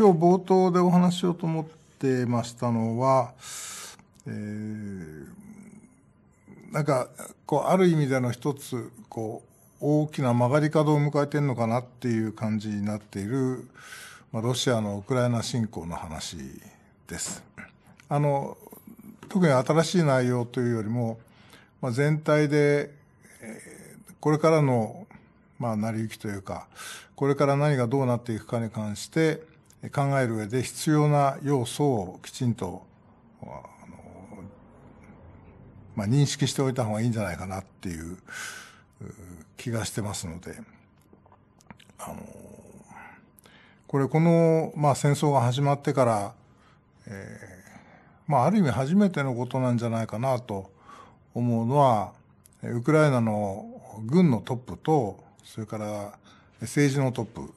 今日冒頭でお話ししようと思ってましたのは、えー、なんか、こう、ある意味での一つ、こう、大きな曲がり角を迎えてるのかなっていう感じになっている、まあ、ロシアのウクライナ侵攻の話です。あの、特に新しい内容というよりも、まあ、全体で、えー、これからの、まあ、成り行きというか、これから何がどうなっていくかに関して、考える上で必要な要素をきちんとあの、まあ、認識しておいた方がいいんじゃないかなっていう気がしてますのであのこれこの、まあ、戦争が始まってから、えーまあ、ある意味初めてのことなんじゃないかなと思うのはウクライナの軍のトップとそれから政治のトップ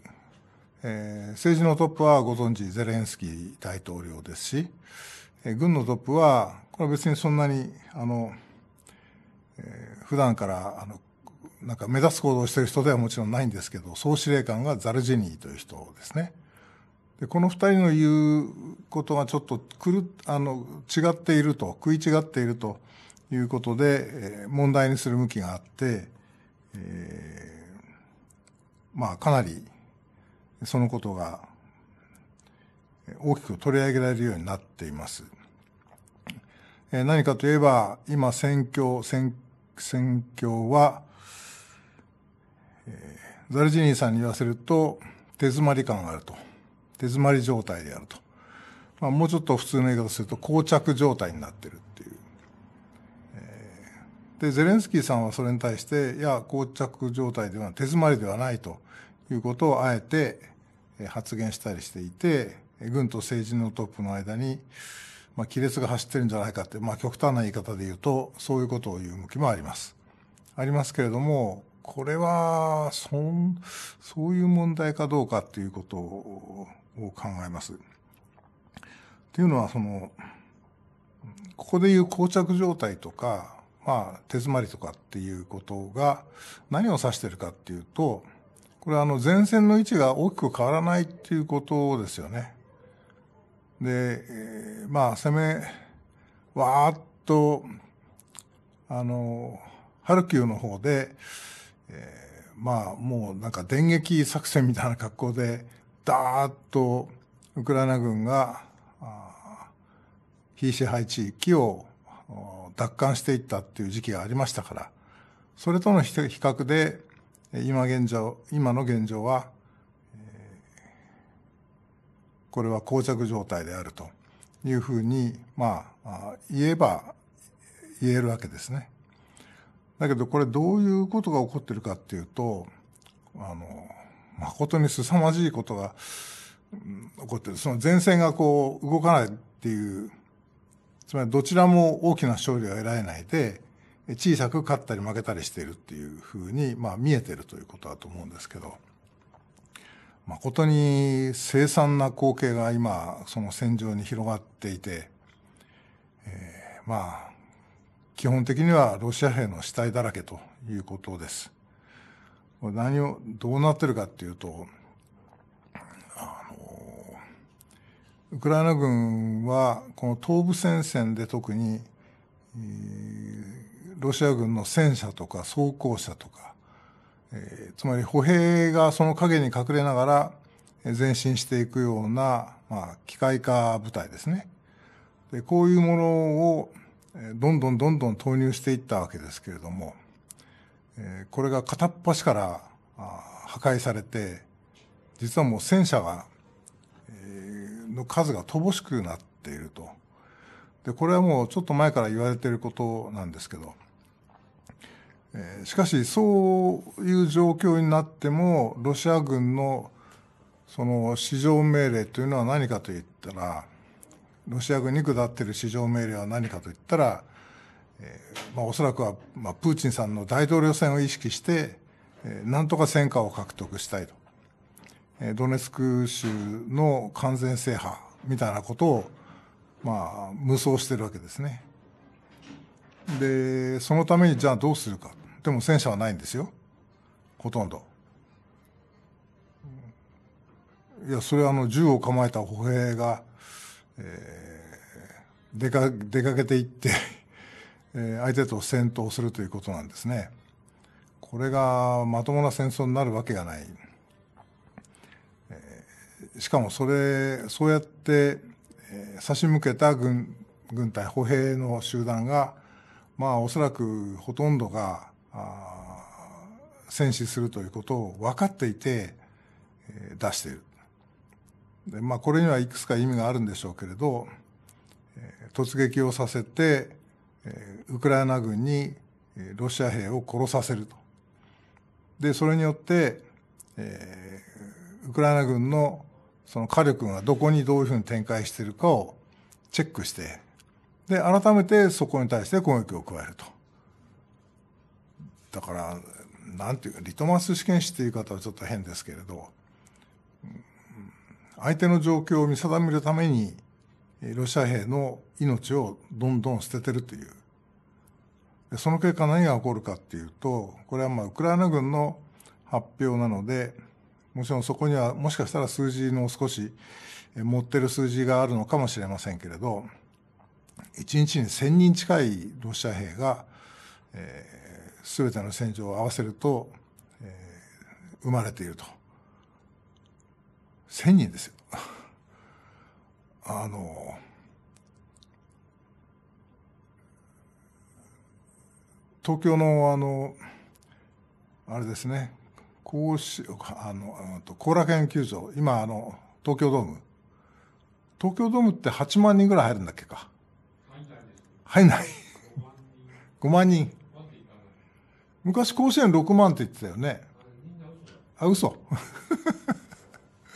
えー、政治のトップはご存知ゼレンスキー大統領ですし、えー、軍のトップはこれは別にそんなにあの、えー、普段からあのなんか目立つ行動をしている人ではもちろんないんですけど総司令官がザルジェニーという人ですね。でこの2人の言うことがちょっとくるあの違っていると食い違っているということで、えー、問題にする向きがあって、えー、まあかなりそのことが大きく取り上げられるようになっています。え何かといえば、今、選挙、選選挙は、えザルジニーさんに言わせると、手詰まり感があると。手詰まり状態であると。まあ、もうちょっと普通の言い方すると、膠着状態になってるっていう。えで、ゼレンスキーさんはそれに対して、いや、膠着状態では手詰まりではないということをあえて、発言したりしていて、軍と政治のトップの間に、まあ、亀裂が走ってるんじゃないかって、まあ、極端な言い方で言うと、そういうことを言う向きもあります。ありますけれども、これは、そん、そういう問題かどうかっていうことを考えます。っていうのは、その、ここでいう膠着状態とか、まあ、手詰まりとかっていうことが何を指してるかっていうと、これはあの前線の位置が大きく変わらないっていうことですよね。で、えー、まあ攻め、わーっと、あの、ハルキウの方で、えー、まあもうなんか電撃作戦みたいな格好で、だーっとウクライナ軍が、非支配地域を奪還していったっていう時期がありましたから、それとの比較で、今現状、今の現状は、これは膠着状態であるというふうに、まあ、言えば言えるわけですね。だけどこれどういうことが起こってるかっていうと、あの、誠に凄まじいことが起こってる。その前線がこう動かないっていう、つまりどちらも大きな勝利を得られないで、小さく勝ったり負けたりしているっていうふうに、まあ、見えてるということだと思うんですけど誠に凄惨な光景が今その戦場に広がっていて、えー、まあ基本的にはロシア兵の死体だらけということです。何をどうなってるかっていうとあのウクライナ軍はこの東部戦線で特に、えーロシア軍の戦車とか装甲車とか、えー、つまり歩兵がその陰に隠れながら前進していくような、まあ、機械化部隊ですね。でこういうものをどんどんどんどん投入していったわけですけれども、えー、これが片っ端から破壊されて実はもう戦車が、えー、の数が乏しくなっていると。でこれはもうちょっと前から言われていることなんですけどえしかしそういう状況になってもロシア軍のその市場命令というのは何かといったらロシア軍に下っている市場命令は何かといったら、えまあ、おそらくは、まあ、プーチンさんの大統領選を意識して、えー、なんとか戦果を獲得したいと、えー、ドネツク州の完全制覇みたいなことを、まあ、無双してるわけですね。でそのためにじゃあどうするかでも戦車はないんですよ。ほとんど。いや、それはあの、銃を構えた歩兵が、えー、出か、出かけていって えー、相手と戦闘するということなんですね。これがまともな戦争になるわけがない。えしかもそれ、そうやって、えー、差し向けた軍、軍隊、歩兵の集団が、まあおそらくほとんどが、戦死するということを分かっていて、えー、出している。でまあ、これにはいくつか意味があるんでしょうけれど、えー、突撃をさせて、えー、ウクライナ軍にロシア兵を殺させると。で、それによって、えー、ウクライナ軍のその火力がどこにどういうふうに展開しているかをチェックして、で、改めてそこに対して攻撃を加えると。だからなんていうかリトマス試験紙っていう言い方はちょっと変ですけれど相手の状況を見定めるためにロシア兵の命をどんどん捨ててるというその結果何が起こるかっていうとこれはまあウクライナ軍の発表なのでもちろんそこにはもしかしたら数字の少し持ってる数字があるのかもしれませんけれど1日に1,000人近いロシア兵が、えー、全ての戦場を合わせると、えー、生まれていると。1000人ですよ。あの、東京のあの、あれですね、甲子、あの、後楽園球場、今あの、東京ドーム。東京ドームって8万人ぐらい入るんだっけか。入んない。5万人。昔甲子園6万って言ってたよね。あ、嘘。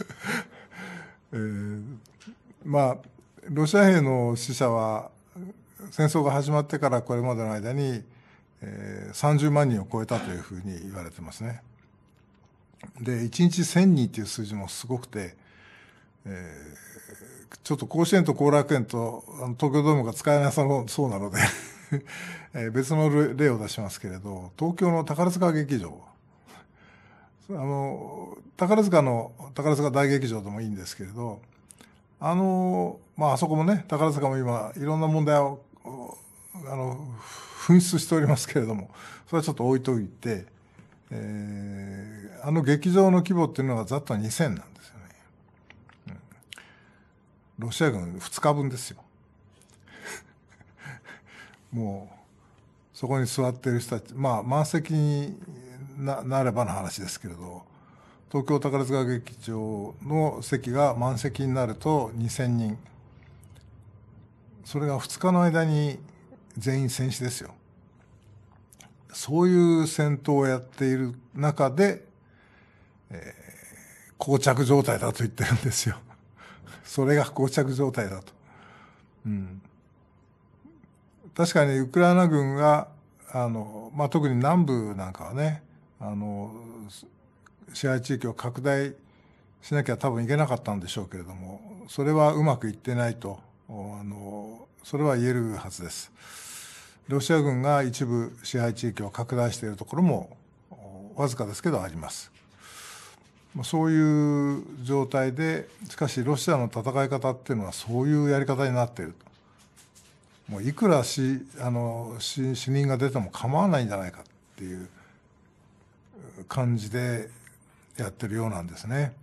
えー、まあ、ロシア兵の死者は戦争が始まってからこれまでの間に、えー、30万人を超えたというふうに言われてますね。で、1日1000人という数字もすごくて、えー、ちょっと甲子園と後楽園とあの東京ドームが使えなさそうなので え別の例を出しますけれど東京の宝塚劇場 あの宝塚の宝塚大劇場でもいいんですけれどあのまああそこもね宝塚も今いろんな問題をあの紛失しておりますけれどもそれはちょっと置いといて、えー、あの劇場の規模っていうのはざっと2000なんですよね、うん、ロシア軍2日分ですよもうそこに座ってる人たちまあ満席にななればの話ですけれど東京宝塚劇場の席が満席になると2,000人それが2日の間に全員戦死ですよ。そういう戦闘をやっている中で、えー、膠着状態だと言ってるんですよ。それが膠着状態だと。うん。確かにウクライナ軍が、あの、まあ、特に南部なんかはね、あの、支配地域を拡大しなきゃ多分いけなかったんでしょうけれども、それはうまくいってないと、あの、それは言えるはずです。ロシア軍が一部支配地域を拡大しているところも、わずかですけどあります。そういう状態で、しかしロシアの戦い方っていうのはそういうやり方になっている。もういくらしあのし死人が出ても構わないんじゃないかっていう感じでやってるようなんですね。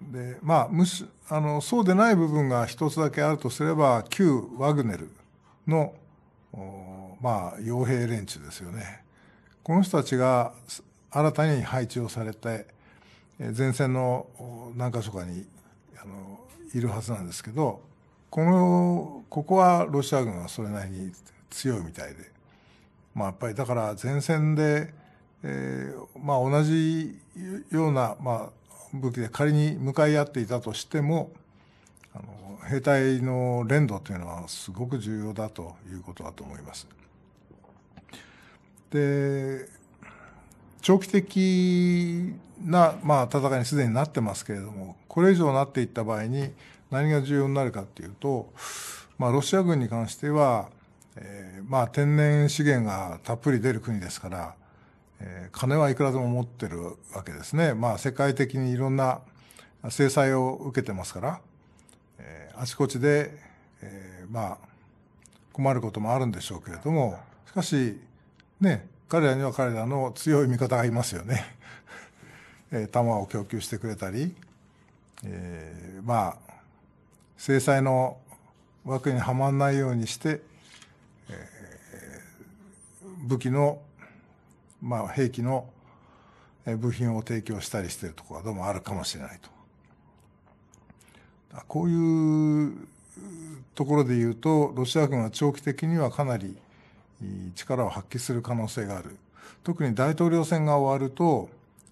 でまあむしあのそうでない部分が一つだけあるとすれば旧ワグネルのまあ傭兵連中ですよね。この人たちが新たに配置をされて前線の何か所かにあのいるはずなんですけどこの、ここはロシア軍はそれなりに強いみたいで、まあ、やっぱりだから前線で、えー、まあ、同じような、まあ、武器で仮に向かい合っていたとしても、あの兵隊の連動というのはすごく重要だということだと思います。で長期的な、まあ、戦いにすでになってますけれどもこれ以上なっていった場合に何が重要になるかっていうと、まあ、ロシア軍に関しては、えー、まあ、天然資源がたっぷり出る国ですから、えー、金はいくらでも持ってるわけですね。まあ、世界的にいろんな制裁を受けてますから、えー、あちこちで、えー、まあ、困ることもあるんでしょうけれども、しかし、ね、彼らには彼らの強い味方がいますよね。え弾を供給してくれたり、えー、まあ、制裁の枠にはまらないようにして、武器の、まあ、兵器の部品を提供したりしているところがどうもあるかもしれないと。こういうところで言うとロシア軍は長期的にはかなり力を発揮する可能性がある特に大統領選が終わると、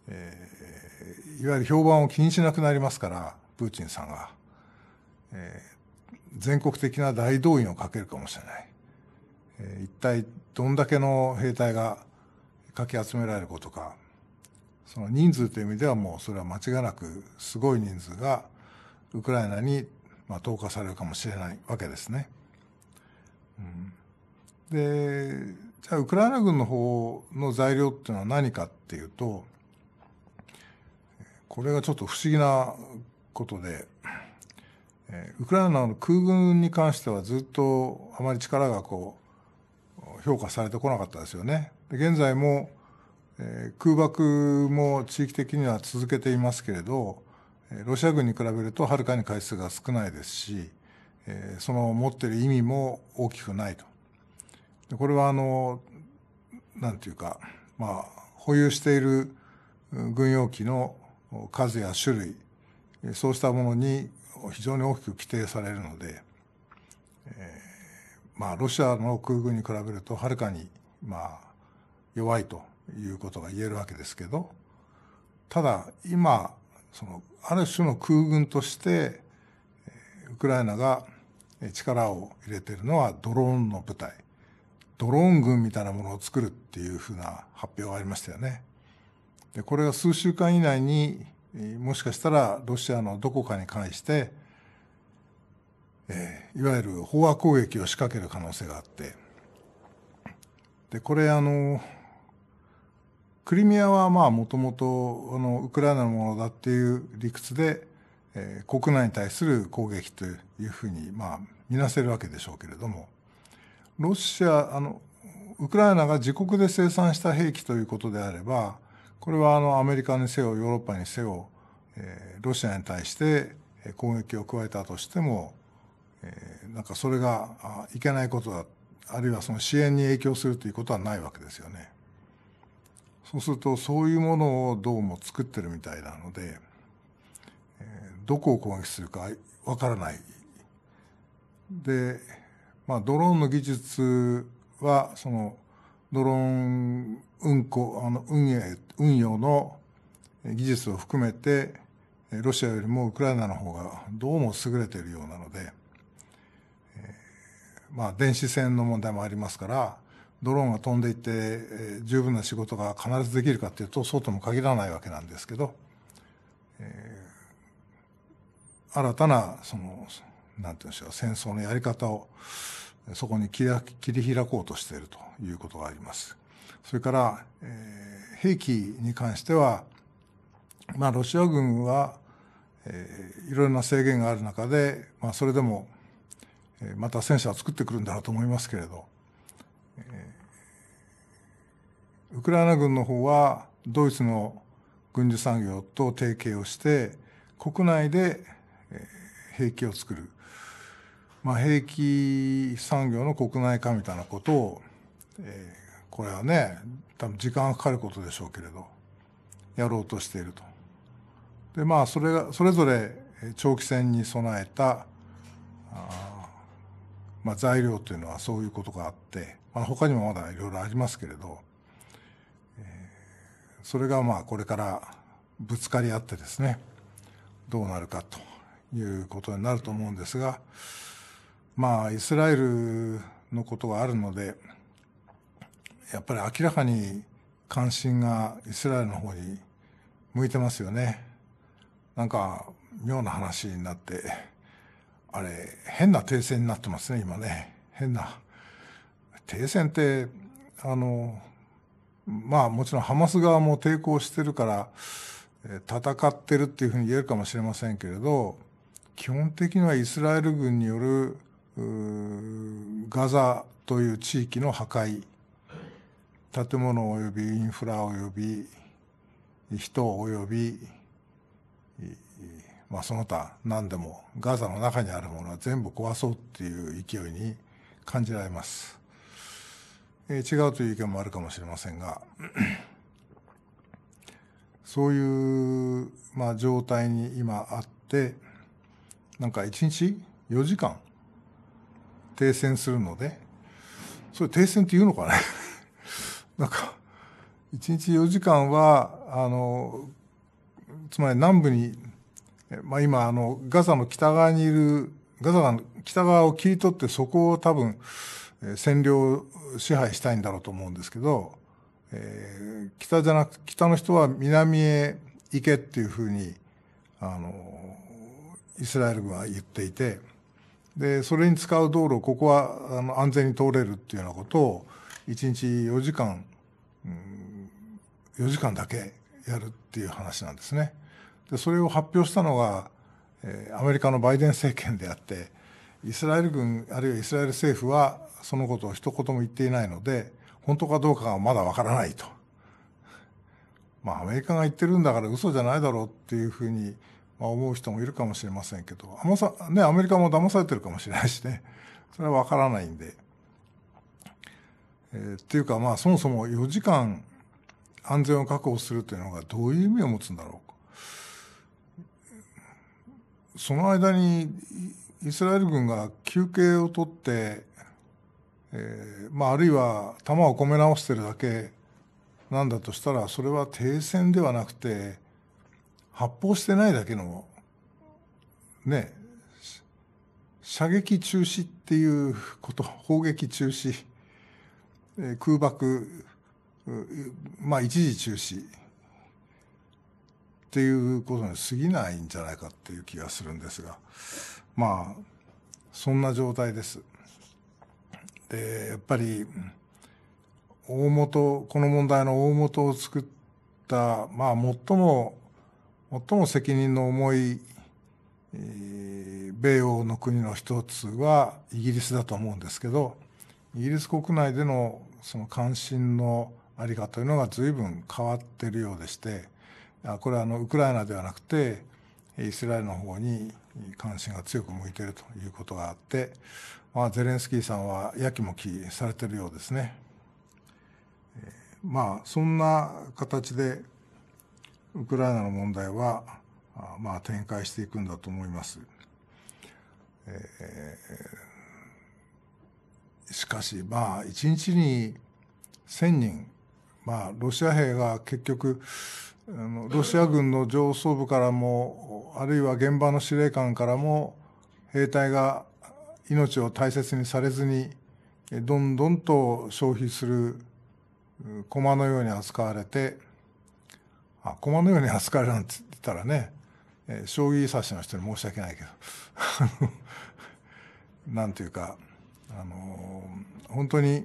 えー、いわゆる評判を気にしなくなりますからプーチンさんが。えー、全国的な大動員をかけるかもしれない、えー、一体どんだけの兵隊がかき集められることかその人数という意味ではもうそれは間違いなくすごい人数がウクライナにまあ投下されるかもしれないわけですね。うん、でじゃあウクライナ軍の方の材料っていうのは何かっていうとこれがちょっと不思議なことでえウクライナの空軍に関してはずっとあまり力がこう評価されてこなかったですよね。現在も、え空爆も地域的には続けていますけれど、ロシア軍に比べるとはるかに回数が少ないですし、えその持ってる意味も大きくないと。これはあの、なんていうか、まあ、保有している軍用機の数や種類、そうしたものに非常に大きく規定されるので、えー、まあ、ロシアの空軍に比べるとはるかに、まあ、弱いということが言えるわけですけどただ今そのある種の空軍としてウクライナが力を入れてるのはドローンの部隊ドローン軍みたいなものを作るっていうふうな発表がありましたよね。でこれが数週間以内にもしかしたらロシアのどこかに関して、えー、いわゆる飽和攻撃を仕掛ける可能性があってでこれあのクリミアはまあもともとウクライナのものだっていう理屈で、えー、国内に対する攻撃というふうにまあ見なせるわけでしょうけれどもロシアあのウクライナが自国で生産した兵器ということであればこれはあのアメリカにせよヨーロッパにせよ、えー、ロシアに対して攻撃を加えたとしても、えー、なんかそれがいけないことだあるいはその支援に影響するということはないわけですよね。そうするとそういうものをどうも作ってるみたいなので、えー、どこを攻撃するかわからない。で、まあ、ドローンの技術はそのドローン運行、あの運営、運用の技術を含めて、ロシアよりもウクライナの方がどうも優れているようなので、えまあ電子戦の問題もありますから、ドローンが飛んでいって、え十分な仕事が必ずできるかっていうと、そうとも限らないわけなんですけど、え新たな、その、なんていうんでしょう、戦争のやり方を、そこに切り開こうとしているということがあります。それから、えー、兵器に関しては、まあ、ロシア軍は、えー、いろいろな制限がある中で、まあ、それでも、えー、また戦車を作ってくるんだろうと思いますけれど、えー、ウクライナ軍の方はドイツの軍需産業と提携をして国内で、えー、兵器を作るまあ、兵器産業の国内化みたいなことを、えー、これはね多分時間がかかることでしょうけれどやろうとしていると。でまあそれがそれぞれ長期戦に備えたあ、まあ、材料というのはそういうことがあって、まあ、他にもまだいろいろありますけれど、えー、それがまあこれからぶつかり合ってですねどうなるかということになると思うんですが。まあ、イスラエルのことがあるので、やっぱり明らかに関心がイスラエルの方に向いてますよね。なんか、妙な話になって、あれ、変な停戦になってますね、今ね。変な。停戦って、あの、まあもちろんハマス側も抵抗してるから、戦ってるっていうふうに言えるかもしれませんけれど、基本的にはイスラエル軍によるガザという地域の破壊建物およびインフラおよび人および、まあ、その他何でもガザの中にあるものは全部壊そうっていう勢いに感じられます、えー、違うという意見もあるかもしれませんが そういう、まあ、状態に今あってなんか1日4時間停戦するので、それ停戦って言うのかね なんか、1日4時間は、あの、つまり南部に、まあ今、あの、ガザの北側にいる、ガザの北側を切り取ってそこを多分、占領支配したいんだろうと思うんですけど、えー、北じゃなく、北の人は南へ行けっていうふうに、あの、イスラエル軍は言っていて、でそれに使う道路ここはあの安全に通れるっていうようなことを1日4時間、うん、4時間だけやるっていう話なんですね。でそれを発表したのが、えー、アメリカのバイデン政権であってイスラエル軍あるいはイスラエル政府はそのことを一言も言っていないので本当かどうかはまだわからないと。まあアメリカが言ってるんだから嘘じゃないだろうっていうふうにまあ、思う人もいるかもしれませんけど、あさね、アメリカも騙されてるかもしれないしね、それはわからないんで。えー、っていうか、まあ、そもそも4時間安全を確保するというのがどういう意味を持つんだろうその間にイスラエル軍が休憩を取って、えーまあ、あるいは弾を込め直してるだけなんだとしたらそれは停戦ではなくて発砲してないだけの、ね、射撃中止っていうこと、砲撃中止、え空爆、まあ一時中止っていうことに過ぎないんじゃないかっていう気がするんですが、まあ、そんな状態です。で、やっぱり、大元、この問題の大元を作った、まあ最も最も責任の重い、米欧の国の一つはイギリスだと思うんですけどイギリス国内でのその関心の在り方というのが随分変わっているようでしてこれはあのウクライナではなくてイスラエルの方に関心が強く向いているということがあって、まあ、ゼレンスキーさんはやきもきされているようですね。まあ、そんな形でウクライナの問題は、まあ、展開していくんだと思います。えー、しかし、まあ、1日に1000人、まあ、ロシア兵が結局、ロシア軍の上層部からも、あるいは現場の司令官からも、兵隊が命を大切にされずに、どんどんと消費する駒のように扱われて、あ駒のように扱えなんて言ったらね、えー、将棋指しの人に申し訳ないけど なんていうか、あのー、本当に、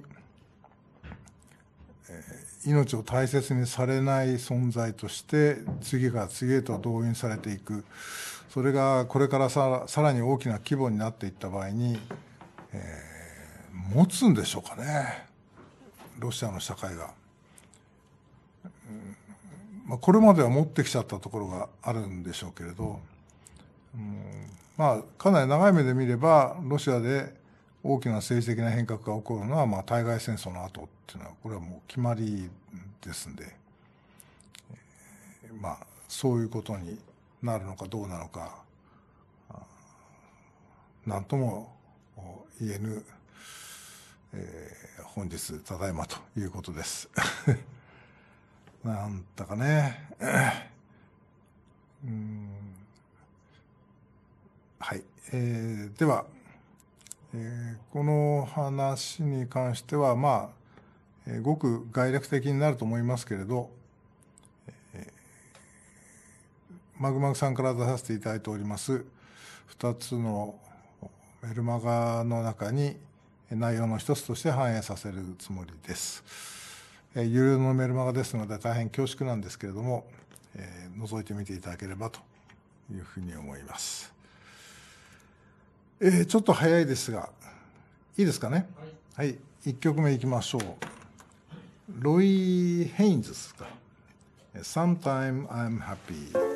えー、命を大切にされない存在として次から次へと動員されていくそれがこれからささらに大きな規模になっていった場合に、えー、持つんでしょうかねロシアの社会が。まあ、これまでは持ってきちゃったところがあるんでしょうけれど、うん、まあ、かなり長い目で見れば、ロシアで大きな政治的な変革が起こるのは、まあ、対外戦争の後っていうのは、これはもう決まりですんで、まあ、そういうことになるのかどうなのか、何とも言えぬ、えー、本日ただいまということです。なんだかね、はい、えー、では、えー、この話に関してはまあ、えー、ごく概略的になると思いますけれど、えー、マグマグさんから出させていただいております2つのメルマガの中に内容の一つとして反映させるつもりです。え有料のメルマガですので大変恐縮なんですけれども、えー、覗いてみていただければというふうに思います。えー、ちょっと早いですが、いいですかね。はい、はい、1曲目いきましょう。ロイ・ヘインズですか。Sometime I'm happy.